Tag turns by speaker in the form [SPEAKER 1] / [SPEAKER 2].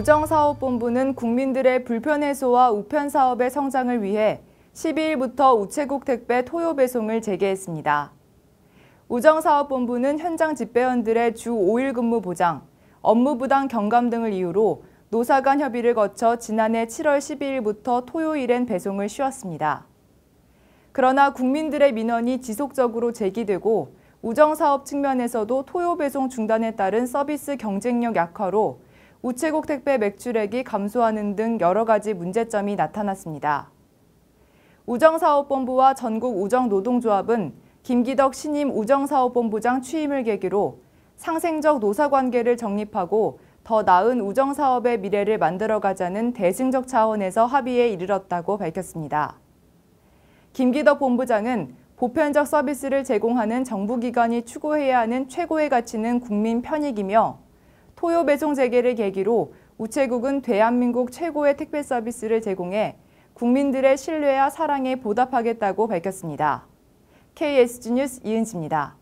[SPEAKER 1] 우정사업본부는 국민들의 불편 해소와 우편 사업의 성장을 위해 12일부터 우체국 택배 토요 배송을 재개했습니다. 우정사업본부는 현장 집배원들의 주 5일 근무 보장, 업무 부당 경감 등을 이유로 노사 간 협의를 거쳐 지난해 7월 12일부터 토요일엔 배송을 쉬었습니다. 그러나 국민들의 민원이 지속적으로 제기되고 우정사업 측면에서도 토요 배송 중단에 따른 서비스 경쟁력 약화로 우체국 택배 매출액이 감소하는 등 여러 가지 문제점이 나타났습니다. 우정사업본부와 전국 우정노동조합은 김기덕 신임 우정사업본부장 취임을 계기로 상생적 노사관계를 정립하고 더 나은 우정사업의 미래를 만들어가자는 대승적 차원에서 합의에 이르렀다고 밝혔습니다. 김기덕 본부장은 보편적 서비스를 제공하는 정부기관이 추구해야 하는 최고의 가치는 국민 편익이며 포효 배송 재개를 계기로 우체국은 대한민국 최고의 택배 서비스를 제공해 국민들의 신뢰와 사랑에 보답하겠다고 밝혔습니다. KSG 뉴스 이은지입니다.